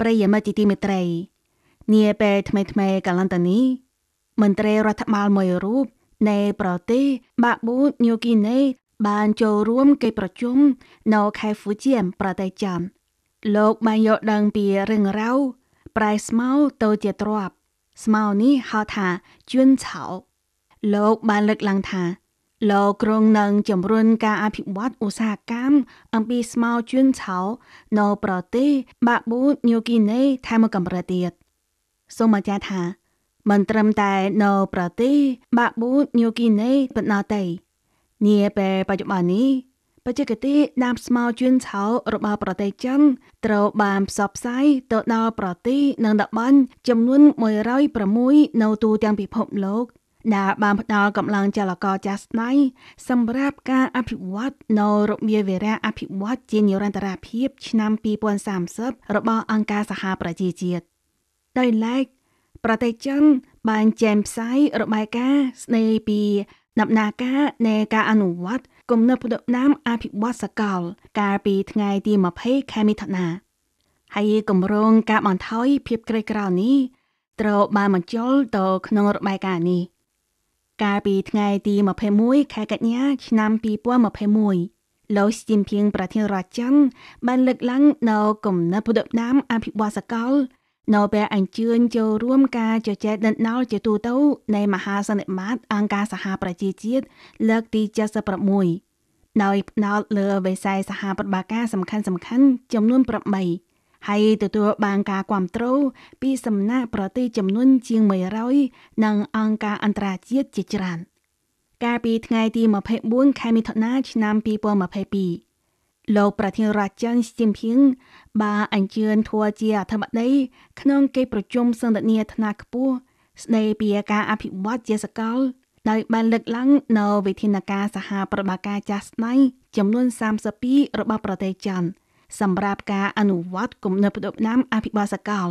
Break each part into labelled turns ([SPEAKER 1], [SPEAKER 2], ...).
[SPEAKER 1] ប្រិយមិត្តទីមេត្រីនាពេលថ្មីថ្មីកាលន្តានីមន្ត្រីរដ្ឋបាលមួយរូបនៃប្រទេសបាបូញូគីណេបានចូលរួមកិច្ចប្រជុំនៅខេត្តហ្វូជៀនប្រទេសចាមលោកបានយកដឹងពីរឿងរ៉ាវប្រៃស្មៅទៅជាទ្របស្មៅនេះហៅថាជឿនឆៅលោកបានលើកឡើងថាលោកគ្រងនឹងជំរុញការអភិវឌ្ឍឧស្សាហកម្មអំពីស្មៅជឿនឆៅនៅប្រទេសបាក់បូញូគីណេថែមមួយកម្រិតទៀតសូមអចារ្យថាមិនត្រឹមតែនៅប្រទេសបាក់បូញូគីណេប៉ុណ្ណោះទេនាពេលបច្ចុប្បន្ននេះបច្ចេកទេសដាំស្មៅជឿនឆៅរបស់ប្រទេសចិនត្រូវបានផ្សព្វផ្សាយទៅដល់ប្រទេសនិងតំបន់ចំនួន106នៅទូទាំងពិភពលោកដែលបានផ្ដល់កម្លាំងចលករចាស់ស្នៃ សម្រាប់ការអភិវឌ្ឍនៅរបៀបវេរៈអភិវឌ្ឍជានិរន្តរភាពឆ្នាំ2030របស់អង្គការសហប្រជាជាតិដោយឡែកប្រទេសចិនបានចែងផ្សាយរបាយការណ៍ស្ដីពីដំណើរការនៃការអនុវត្តគំនិតផ្ដិតដាមអភិវឌ្ឍសកលកាលពីថ្ងៃទី20ខែមិថុនាហើយគម្រោងការបន្ថយភាពក្រីក្រនេះត្រូវបានបញ្ចូលទៅក្នុងរបាយការណ៍នេះ។កាលពីថ្ងៃទី21ខែកញ្ញាឆ្នាំ2021លោកស៊ីជីនភៀងប្រធានរដ្ឋចិនបានលើកឡើងនៅគំនិតផ្ដិបដាមអភិវឌ្ឍសកលនៅពេលអញ្ជើញចូលរួមការជជែកដណ្ដោលជាទូទៅនៃមហាសន្និបាត អង្គការសហប្រជាជាតិលើកទី76ដោយផ្ដោតលើវិស័យសហប្រតិបត្តិការសំខាន់ៗចំនួន8ហើយទទួលបានការគ្រប់គ្រងពីសំណាក់ប្រទេសចំនួនជាង100និងអង្គការអន្តរជាតិជាច្រើន កាលពីថ្ងៃទី24ខែមិថុនាឆ្នាំ2022លោកប្រធានរដ្ឋចិនស៊ីជីនភីងបានអញ្ជើញធัวជាអធិបតីក្នុងកិច្ចប្រជុំសន្ទនាថ្នាក់ខ្ពស់ស្ដីពីការអភិវឌ្ឍជាសកលដោយបានលើកឡើងនៅវិធានការសហប្រតិបត្តិការចាស់ស្នៃចំនួន32របស់ប្រទេសចិន។សម្រាប់ការអនុវត្តគំនិតផ្ដួចផ្ដើមអភិបាលសកល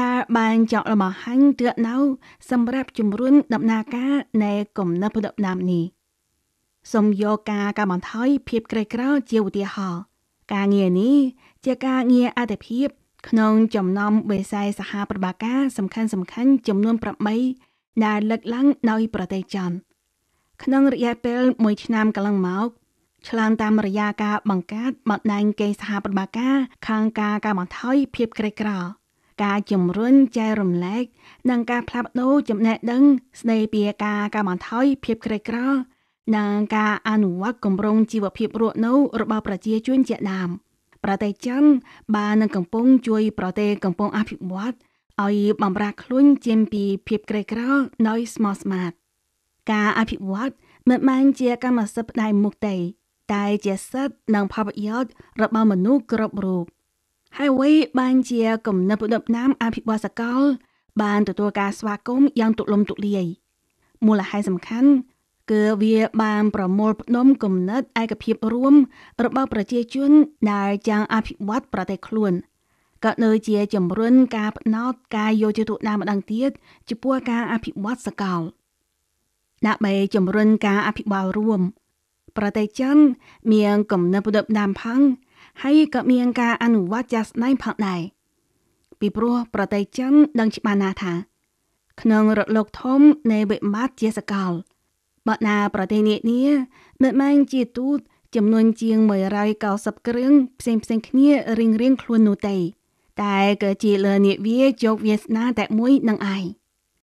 [SPEAKER 1] ដែលបានចောက်លំហាញទឿនៅ សម្រាប់ជំរុញដំណើរការនៃគំនិតផ្ដួចផ្ដើមនេះសូមយកការកាបន្ថយភាពក្រីក្រជាឧទាហរណ៍ការងារនេះ ជាការងារអតិភិបក្នុងចំណោមបេស័យសហប្របាការសំខាន់សំខាន់ចំនួន8ដែលលើកឡើងដោយប្រទេសចិនក្នុងរយៈពេល1ឆ្នាំកន្លងមកឆ្លងតាមរយៈការបង្កើតបណ្ដាញគេសហប្រតិបត្តិការខាងការការបន្ធយភាពក្រីក្រការជំរុញចែករំលែកនិងការផ្លាស់ប្ដូរចំណេះដឹងស្ដីពីការការបន្ធយភាពក្រីក្រនិងការអនុវត្តគម្រោងជីវភាពរស់នៅ របស់ប្រជាជនជាដើមប្រទេសចិនបាននឹងកំពុងជួយប្រទេសកំពុងអភិវឌ្ឍឲ្យបំរាស់ខ្លួនជាងពីភាពក្រីក្រដោយស្មោះស្ម័គ្រការអភិវឌ្ឍមិនមែនជាកម្មសិទ្ធិផ្ដាយមុខទេតែជាសិទ្ធិនិងផលប្រយោជន៍របស់មនុស្សគ្រប់រូប ហើយវ័យបានជាគំនិតផ្ដិបណាមអភិវឌ្ឍសកលបានទទួលការស្វាគមន៍យ៉ាងទូលំទូលាយមូលហេតុសំខាន់គឺវាបានប្រមូលផ្ដុំគំនិតឯកភាពរួម របស់ប្រជាជនដែលចង់អភិវឌ្ឍប្រទេសខ្លួនក៏នៅជាជំរុញការផ្ដោតការយកចិត្តទុកដាក់ម្ដងទៀតចំពោះការអភិវឌ្ឍសកលដើម្បីជំរុញការអភិវឌ្ឍរួមប្រទេសចិនមានគំនិតផ្ដិបដាមផងហើយក៏មានការអនុវត្តជាក់ស្ដែងផងដែរពីព្រោះប្រទេសចិនដឹងច្បាស់ណាស់ថា ក្នុងរលកធំនៃវិបត្តិជាសកលបើណាប្រទេសនានាមិនមែនជាទូតចំនួនជាង190គ្រឿងផ្សេងផ្សេងគ្នារៀងរៀងខ្លួននោះទេតែក៏ជាលឺនាវាជោគវាសនាតែមួយនឹងឯង